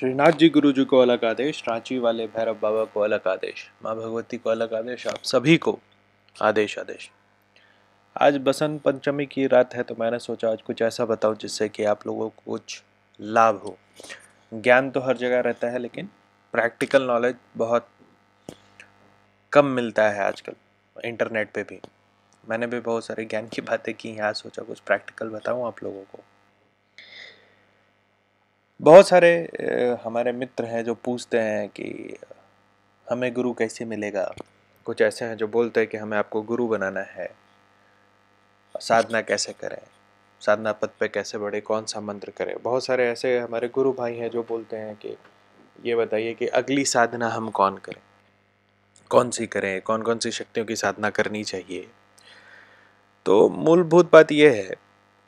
श्रीनाथ जी गुरु जी को अलग आदेश रांची वाले भैरव बाबा को अलग आदेश माँ भगवती को अलग आदेश आप सभी को आदेश आदेश आज बसंत पंचमी की रात है तो मैंने सोचा आज कुछ ऐसा बताऊँ जिससे कि आप लोगों को कुछ लाभ हो ज्ञान तो हर जगह रहता है लेकिन प्रैक्टिकल नॉलेज बहुत कम मिलता है आजकल इंटरनेट पे भी मैंने भी बहुत सारे ज्ञान की बातें की हैं आज सोचा कुछ प्रैक्टिकल बताऊँ आप लोगों को बहुत सारे हमारे मित्र हैं जो पूछते हैं कि हमें गुरु कैसे मिलेगा कुछ ऐसे हैं जो बोलते हैं कि हमें आपको गुरु बनाना है साधना कैसे करें साधना पद पे कैसे बढ़े कौन सा मंत्र करें बहुत सारे ऐसे हमारे गुरु भाई हैं जो बोलते हैं कि ये बताइए कि अगली साधना हम कौन करें कौन सी करें कौन कौन सी शक्तियों की साधना करनी चाहिए तो मूलभूत बात यह है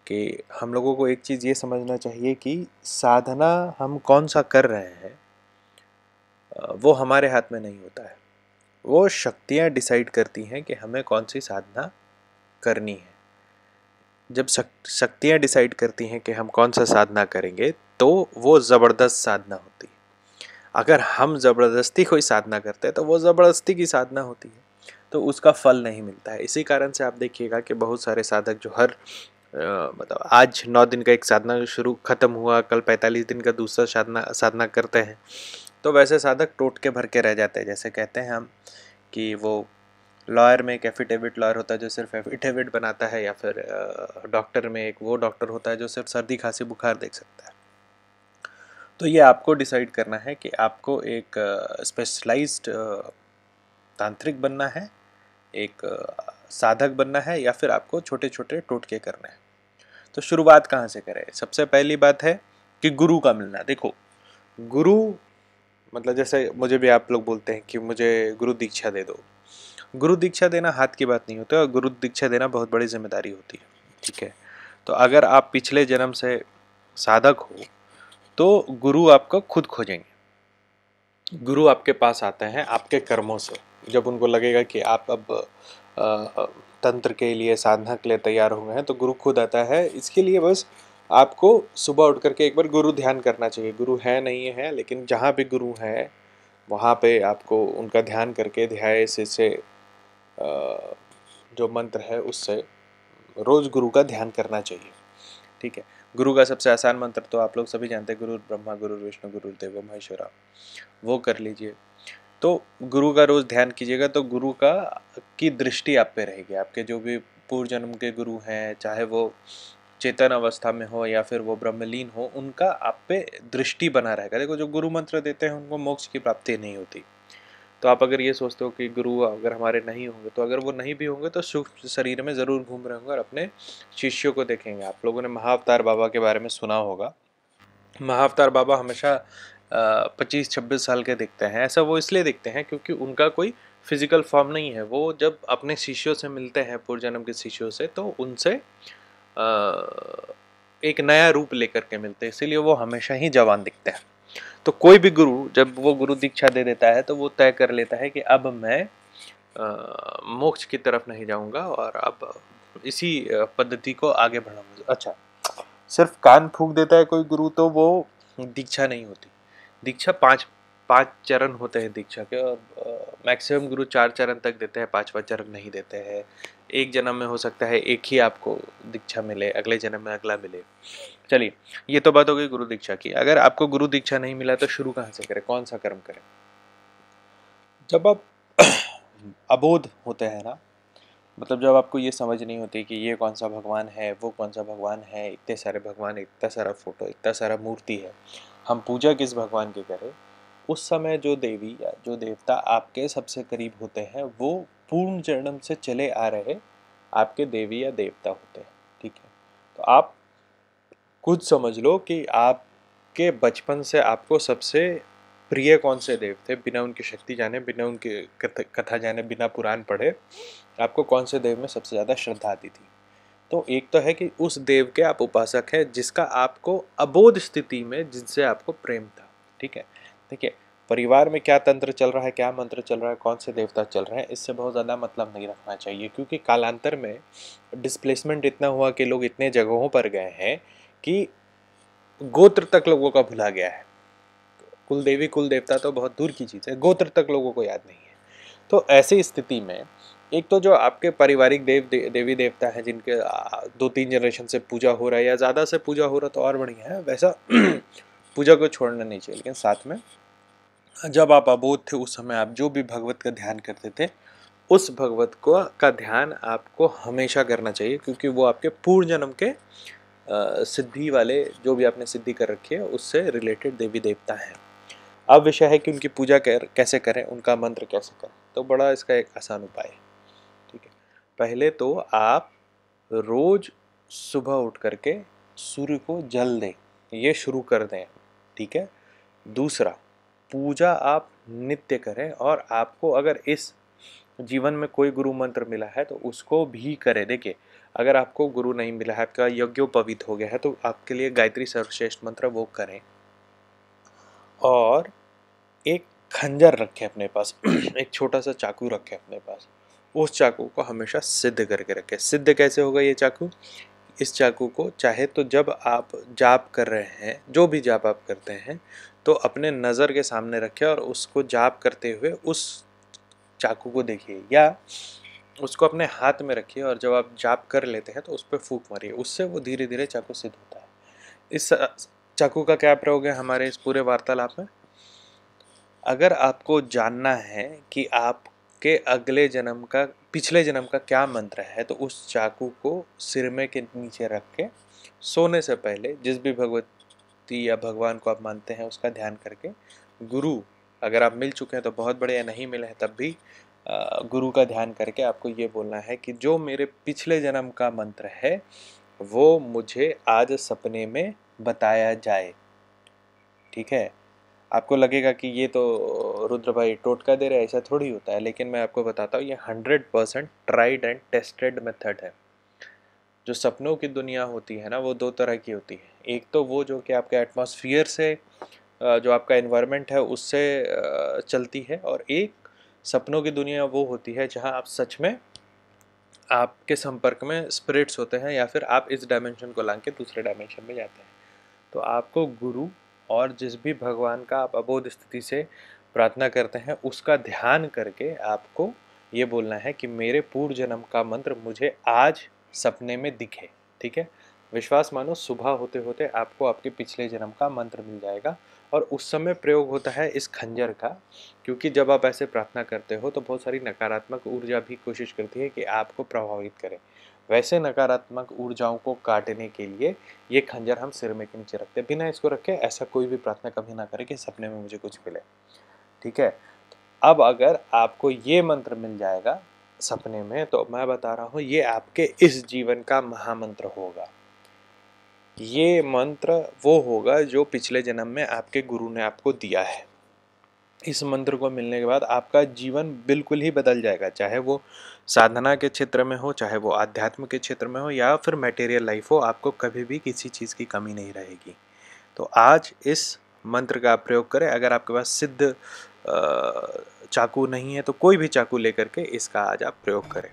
कि हम लोगों को एक चीज़ ये समझना चाहिए कि साधना हम कौन सा कर रहे हैं वो हमारे हाथ में नहीं होता है वो शक्तियाँ डिसाइड करती हैं कि हमें कौन सी साधना करनी है जब शक्तियाँ डिसाइड करती हैं कि हम कौन सा साधना करेंगे तो वो ज़बरदस्त साधना होती है अगर हम ज़बरदस्ती कोई साधना करते हैं तो वो ज़बरदस्ती की साधना होती है तो उसका फल नहीं मिलता है इसी कारण से आप देखिएगा कि बहुत सारे साधक जो हर मतलब आज नौ दिन का एक साधना शुरू ख़त्म हुआ कल पैंतालीस दिन का दूसरा साधना साधना करते हैं तो वैसे साधक टोट के भर के रह जाते हैं जैसे कहते हैं हम कि वो लॉयर में एक एफिडेविट लॉयर होता है जो सिर्फ एफिडेविट बनाता है या फिर डॉक्टर में एक वो डॉक्टर होता है जो सिर्फ सर्दी खांसी बुखार देख सकता है तो ये आपको डिसाइड करना है कि आपको एक स्पेशलाइज्ड तांत्रिक बनना है एक साधक बनना है या फिर आपको छोटे छोटे टोटके करने हैं तो शुरुआत कहाँ से करें सबसे पहली बात है कि गुरु का मिलना देखो गुरु मतलब जैसे मुझे भी आप लोग बोलते हैं कि मुझे गुरु दीक्षा दे दो गुरु दीक्षा देना हाथ की बात नहीं होती और गुरु दीक्षा देना बहुत बड़ी जिम्मेदारी होती है ठीक है तो अगर आप पिछले जन्म से साधक हो तो गुरु आपको खुद खोजेंगे गुरु आपके पास आते हैं आपके कर्मों से जब उनको लगेगा कि आप अब तंत्र के लिए साधना के लिए तैयार हुए हैं तो गुरु खुद आता है इसके लिए बस आपको सुबह उठ करके एक बार गुरु ध्यान करना चाहिए गुरु है नहीं है लेकिन जहाँ भी गुरु हैं वहाँ पे आपको उनका ध्यान करके ध्याय से, से जो मंत्र है उससे रोज़ गुरु का ध्यान करना चाहिए ठीक है गुरु का सबसे आसान मंत्र तो आप लोग सभी जानते हैं गुरु ब्रह्मा गुरु विष्णु गुरु देव महेश्वरा वो कर लीजिए तो गुरु का रोज़ ध्यान कीजिएगा तो गुरु का की दृष्टि आप पे रहेगी आपके जो भी पूर्व जन्म के गुरु हैं चाहे वो चेतन अवस्था में हो या फिर वो ब्रह्मलीन हो उनका आप पे दृष्टि बना रहेगा देखो जो गुरु मंत्र देते हैं उनको मोक्ष की प्राप्ति नहीं होती तो आप अगर ये सोचते हो कि गुरु अगर हमारे नहीं होंगे तो अगर वो नहीं भी होंगे तो सुख शरीर में ज़रूर घूम रहे होंगे और अपने शिष्यों को देखेंगे आप लोगों ने महाअवतार बाबा के बारे में सुना होगा महाअवतार बाबा हमेशा पच्चीस छब्बीस साल के दिखते हैं ऐसा वो इसलिए दिखते हैं क्योंकि उनका कोई फिजिकल फॉर्म नहीं है वो जब अपने शिष्यों से मिलते हैं पूर्वजन्म के शिष्यों से तो उनसे एक नया रूप लेकर के मिलते हैं इसीलिए वो हमेशा ही जवान दिखते हैं तो कोई भी गुरु जब वो गुरु दीक्षा दे देता है तो वो तय कर लेता है कि अब मैं मोक्ष की तरफ नहीं जाऊंगा और अब इसी पद्धति को आगे बढ़ाऊंगा अच्छा सिर्फ कान फूक देता है कोई गुरु तो वो दीक्षा नहीं होती दीक्षा पाँच पांच चरण होते हैं दीक्षा के और मैक्सिमम गुरु चार चरण तक देते हैं पांचवा चरण नहीं देते हैं एक जन्म में हो सकता है एक ही आपको दीक्षा मिले अगले जन्म में अगला मिले चलिए ये तो बात हो गई गुरु दीक्षा की अगर आपको गुरु दीक्षा नहीं मिला तो शुरू कहाँ से करें कौन सा कर्म करें जब आप अबोध होते हैं ना मतलब जब आपको ये समझ नहीं होती कि ये कौन सा भगवान है वो कौन सा भगवान है इतने सारे भगवान इतना सारा फोटो इतना सारा मूर्ति है हम पूजा किस भगवान की करें उस समय जो देवी या जो देवता आपके सबसे करीब होते हैं वो पूर्ण जन्म से चले आ रहे आपके देवी या देवता होते हैं ठीक है तो आप कुछ समझ लो कि आपके बचपन से आपको सबसे प्रिय कौन से देव थे बिना उनकी शक्ति जाने बिना उनके कथा जाने बिना पुराण पढ़े आपको कौन से देव में सबसे ज़्यादा श्रद्धा आती थी तो एक तो है कि उस देव के आप उपासक हैं जिसका आपको अबोध स्थिति में जिनसे आपको प्रेम था ठीक है ठीक है परिवार में क्या तंत्र चल रहा है क्या मंत्र चल रहा है कौन से देवता चल रहे हैं इससे बहुत ज़्यादा मतलब नहीं रखना चाहिए क्योंकि कालांतर में डिस्प्लेसमेंट इतना हुआ कि लोग इतने जगहों पर गए हैं कि गोत्र तक लोगों का भुला गया है कुल देवी कुल देवता तो बहुत दूर की चीज़ है गोत्र तक लोगों को याद नहीं है तो ऐसी स्थिति में एक तो जो आपके पारिवारिक देव दे, देवी देवता हैं जिनके दो तीन जनरेशन से पूजा हो रहा है या ज़्यादा से पूजा हो रहा तो और बढ़िया है वैसा पूजा को छोड़ना नहीं चाहिए लेकिन साथ में जब आप अबोध थे उस समय आप जो भी भगवत का ध्यान करते थे उस भगवत को का ध्यान आपको हमेशा करना चाहिए क्योंकि वो आपके पूर्ण जन्म के सिद्धि वाले जो भी आपने सिद्धि कर रखी है उससे रिलेटेड देवी देवता हैं अब विषय है कि उनकी पूजा कर, कैसे करें उनका मंत्र कैसे करें तो बड़ा इसका एक आसान उपाय है पहले तो आप रोज सुबह उठ करके सूर्य को जल दें ये शुरू कर दें ठीक है दूसरा पूजा आप नित्य करें और आपको अगर इस जीवन में कोई गुरु मंत्र मिला है तो उसको भी करें देखिए अगर आपको गुरु नहीं मिला है आपका यज्ञोपवीत हो गया है तो आपके लिए गायत्री सर्वश्रेष्ठ मंत्र वो करें और एक खंजर रखें अपने पास एक छोटा सा चाकू रखें अपने पास उस चाकू को हमेशा सिद्ध करके रखें सिद्ध कैसे होगा ये चाकू इस चाकू को चाहे तो जब आप जाप कर रहे हैं जो भी जाप आप करते हैं तो अपने नज़र के सामने रखें और उसको जाप करते हुए उस चाकू को देखिए या उसको अपने हाथ में रखिए और जब आप जाप कर लेते हैं तो उस पर फूक मारिए उससे वो धीरे धीरे चाकू सिद्ध होता है इस चाकू का क्या प्रयोग है हमारे इस पूरे वार्तालाप में अगर आपको जानना है कि आप के अगले जन्म का पिछले जन्म का क्या मंत्र है तो उस चाकू को सिर में के नीचे रख के सोने से पहले जिस भी भगवती या भगवान को आप मानते हैं उसका ध्यान करके गुरु अगर आप मिल चुके हैं तो बहुत बड़े या नहीं मिले हैं तब भी गुरु का ध्यान करके आपको ये बोलना है कि जो मेरे पिछले जन्म का मंत्र है वो मुझे आज सपने में बताया जाए ठीक है आपको लगेगा कि ये तो रुद्र भाई टोटका दे रहे ऐसा थोड़ी होता है लेकिन मैं आपको बताता हूँ ये hundred percent tried and tested method है जो सपनों की दुनिया होती है ना वो दो तरह की होती है एक तो वो जो कि आपके एटमॉस्फेयर से जो आपका इन्वायरमेंट है उससे चलती है और एक सपनों की दुनिया वो होती है जहाँ आप सच में आपके संपर्क में स्पिरिट्स होते हैं या फिर आप इस डायमेंशन को ला के दूसरे डायमेंशन में जाते हैं तो आपको गुरु और जिस भी भगवान का आप अबोध स्थिति से प्रार्थना करते हैं उसका ध्यान करके आपको ये बोलना है कि मेरे पूर्व जन्म का मंत्र मुझे आज सपने में दिखे ठीक है विश्वास मानो सुबह होते होते आपको आपके पिछले जन्म का मंत्र मिल जाएगा और उस समय प्रयोग होता है इस खंजर का क्योंकि जब आप ऐसे प्रार्थना करते हो तो बहुत सारी नकारात्मक ऊर्जा भी कोशिश करती है कि आपको प्रभावित करें वैसे नकारात्मक ऊर्जाओं को काटने के लिए ये खंजर हम सिर में के नीचे रखते हैं बिना इसको रखे ऐसा कोई भी प्रार्थना कभी ना करे कि सपने में मुझे कुछ मिले ठीक है अब अगर आपको ये मंत्र मिल जाएगा सपने में तो मैं बता रहा हूँ ये आपके इस जीवन का महामंत्र होगा ये मंत्र वो होगा जो पिछले जन्म में आपके गुरु ने आपको दिया है इस मंत्र को मिलने के बाद आपका जीवन बिल्कुल ही बदल जाएगा चाहे वो साधना के क्षेत्र में हो चाहे वो आध्यात्म के क्षेत्र में हो या फिर मटेरियल लाइफ हो आपको कभी भी किसी चीज़ की कमी नहीं रहेगी तो आज इस मंत्र का प्रयोग करें अगर आपके पास सिद्ध चाकू नहीं है तो कोई भी चाकू लेकर के इसका आज आप प्रयोग करें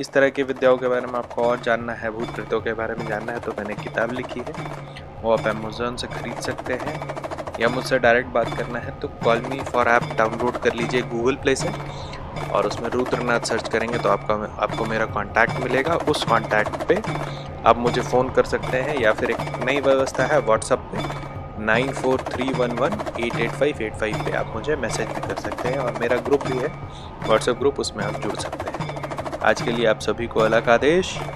इस तरह की विद्याओं के बारे में आपको और जानना है भूत प्रतियों के बारे में जानना है तो मैंने किताब लिखी है वो आप अमेजोन से खरीद सकते हैं या मुझसे डायरेक्ट बात करना है तो call me for app download कर लीजिए गूगल प्ले से और उसमें रुद्रनाथ सर्च करेंगे तो आपका आपको मेरा कॉन्टैक्ट मिलेगा उस कॉन्टैक्ट पे आप मुझे फ़ोन कर सकते हैं या फिर एक नई व्यवस्था है व्हाट्सअप पे nine four three one one eight eight five eight five पर आप मुझे मैसेज भी कर सकते हैं और मेरा ग्रुप भी है व्हाट्सएप ग्रुप उसमें आप जुड़ सकते हैं आज के लिए आप सभी को अलग आदेश